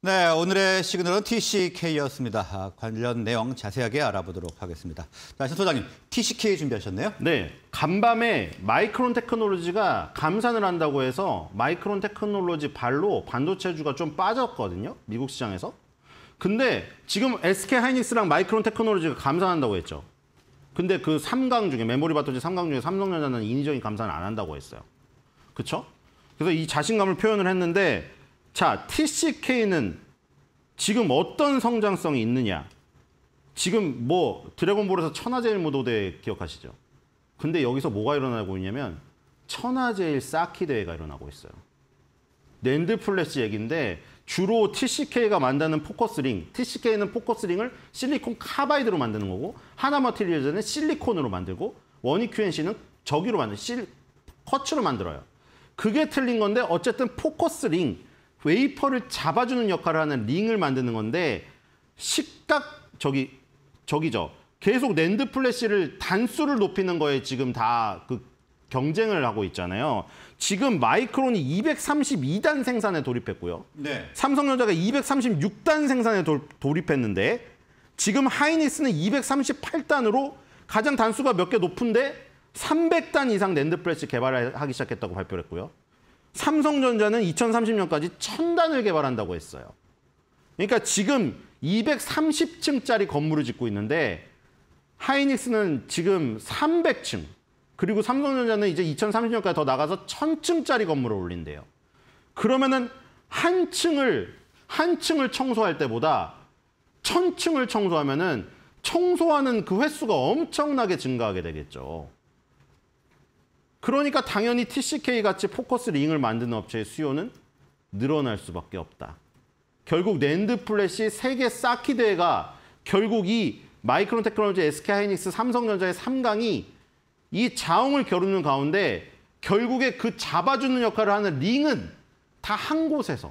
네, 오늘의 시그널은 TCK였습니다. 아, 관련 내용 자세하게 알아보도록 하겠습니다. 신 소장님, TCK 준비하셨네요? 네, 간밤에 마이크론 테크놀로지가 감산을 한다고 해서 마이크론 테크놀로지 발로 반도체주가 좀 빠졌거든요, 미국 시장에서. 근데 지금 SK 하이닉스랑 마이크론 테크놀로지가 감산한다고 했죠. 근데 그 3강 중에, 메모리 바토지 3강 중에 삼성전자는 인위적인 감산을 안 한다고 했어요. 그렇죠 그래서 이 자신감을 표현을 했는데 자, TCK는 지금 어떤 성장성이 있느냐? 지금 뭐 드래곤볼에서 천하제일 무도대 기억하시죠? 근데 여기서 뭐가 일어나고 있냐면 천하제일 쌓기 대회가 일어나고 있어요. 랜드 플래시 얘기인데 주로 TCK가 만드는 포커스링, TCK는 포커스링을 실리콘 카바이드로 만드는 거고 하나마티리얼즈는 실리콘으로 만들고 원이큐엔씨는 저기로 만드는 실, 커츠로 만들어요. 그게 틀린 건데 어쨌든 포커스링, 웨이퍼를 잡아주는 역할을 하는 링을 만드는 건데 식각 저기 저기죠. 계속 랜드 플래시를 단수를 높이는 거에 지금 다 그 경쟁을 하고 있잖아요. 지금 마이크론이 232단 생산에 돌입했고요. 네. 삼성전자가 236단 생산에 돌, 돌입했는데 지금 하이니스는 238단으로 가장 단수가 몇 개 높은데 300단 이상 랜드 플래시 개발하기 시작했다고 발표 했고요. 삼성전자는 2030년까지 천단을 개발한다고 했어요. 그러니까 지금 230층짜리 건물을 짓고 있는데 하이닉스는 지금 300층 그리고 삼성전자는 이제 2030년까지 더 나가서 1000층짜리 건물을 올린대요. 그러면은 한 층을 한 층을 청소할 때보다 1000층을 청소하면은 청소하는 그 횟수가 엄청나게 증가하게 되겠죠. 그러니까 당연히 TCK같이 포커스 링을 만드는 업체의 수요는 늘어날 수밖에 없다. 결국 랜드 플래시 세계 쌓기 대회가 결국 이 마이크론 테크놀로지, SK 하이닉스, 삼성전자의 3강이 이 자웅을 겨루는 가운데 결국에 그 잡아주는 역할을 하는 링은 다 한 곳에서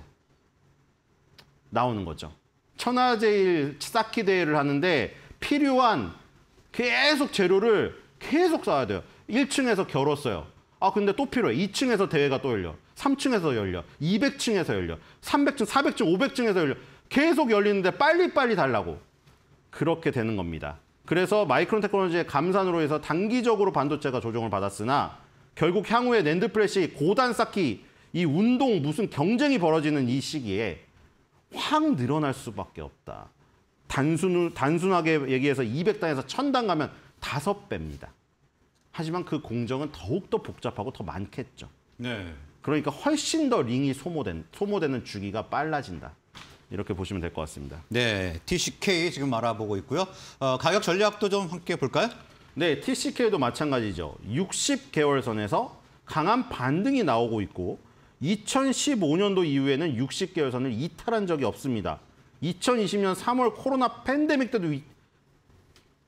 나오는 거죠. 천하제일 쌓기 대회를 하는데 필요한 계속 재료를 계속 쌓아야 돼요. 1층에서 결었어요아 근데 또 필요해. 2층에서 대회가 또 열려. 3층에서 열려. 200층에서 열려. 300층, 400층, 500층에서 열려. 계속 열리는데 빨리빨리 달라고. 그렇게 되는 겁니다. 그래서 마이크론 테크놀로지의 감산으로 해서 단기적으로 반도체가 조정을 받았으나 결국 향후에 랜드 플래시 고단 쌓기 이 운동 무슨 경쟁이 벌어지는 이 시기에 확 늘어날 수밖에 없다. 단순 단순하게 얘기해서 200단에서 1000단 가면 다섯 배입니다. 하지만 그 공정은 더욱더 복잡하고 더 많겠죠. 네. 그러니까 훨씬 더 링이 소모된, 소모되는 주기가 빨라진다. 이렇게 보시면 될 것 같습니다. 네, TCK 지금 알아보고 있고요. 어, 가격 전략도 좀 함께 볼까요? 네, TCK도 마찬가지죠. 60개월 선에서 강한 반등이 나오고 있고 2015년도 이후에는 60개월 선을 이탈한 적이 없습니다. 2020년 3월 코로나 팬데믹 때도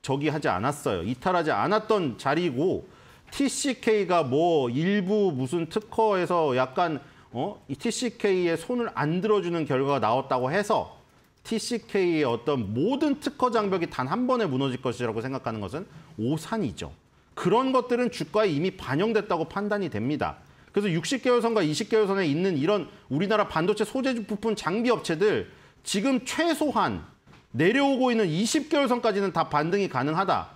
저기 하지 않았어요. 이탈하지 않았던 자리고 TCK가 뭐 일부 무슨 특허에서 약간 어? t c k 에 손을 안 들어주는 결과가 나왔다고 해서 TCK의 어떤 모든 특허 장벽이 단 한 번에 무너질 것이라고 생각하는 것은 오산이죠. 그런 것들은 주가에 이미 반영됐다고 판단이 됩니다. 그래서 60개월선과 20개월선에 있는 이런 우리나라 반도체 소재 부품 장비 업체들 지금 최소한 내려오고 있는 20개월 선까지는 다 반등이 가능하다고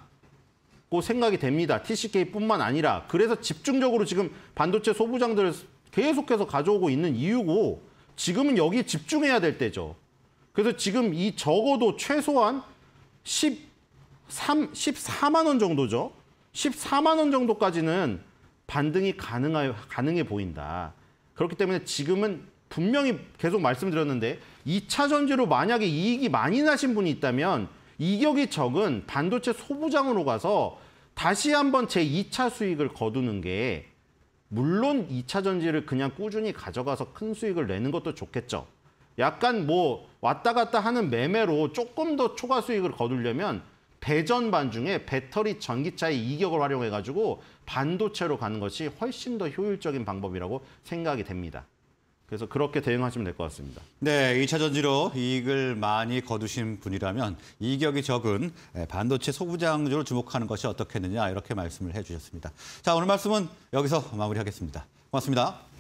생각이 됩니다. TCK뿐만 아니라 그래서 집중적으로 지금 반도체 소부장들을 계속해서 가져오고 있는 이유고 지금은 여기에 집중해야 될 때죠. 그래서 지금 이 적어도 최소한 13, 14만 원 정도죠. 14만 원 정도까지는 반등이 가능해, 가능해 보인다. 그렇기 때문에 지금은 분명히 계속 말씀드렸는데 2차 전지로 만약에 이익이 많이 나신 분이 있다면 이격이 적은 반도체 소부장으로 가서 다시 한번 제2차 수익을 거두는 게 물론 2차 전지를 그냥 꾸준히 가져가서 큰 수익을 내는 것도 좋겠죠. 약간 뭐 왔다 갔다 하는 매매로 조금 더 초과 수익을 거두려면 배전반 중에 배터리 전기차의 이격을 활용해가지고 반도체로 가는 것이 훨씬 더 효율적인 방법이라고 생각이 됩니다. 그래서 그렇게 대응하시면 될 것 같습니다. 네, 2차 전지로 이익을 많이 거두신 분이라면 이격이 적은 예, 반도체 소부장주를 주목하는 것이 어떻겠느냐 이렇게 말씀을 해주셨습니다. 자, 오늘 말씀은 여기서 마무리하겠습니다. 고맙습니다.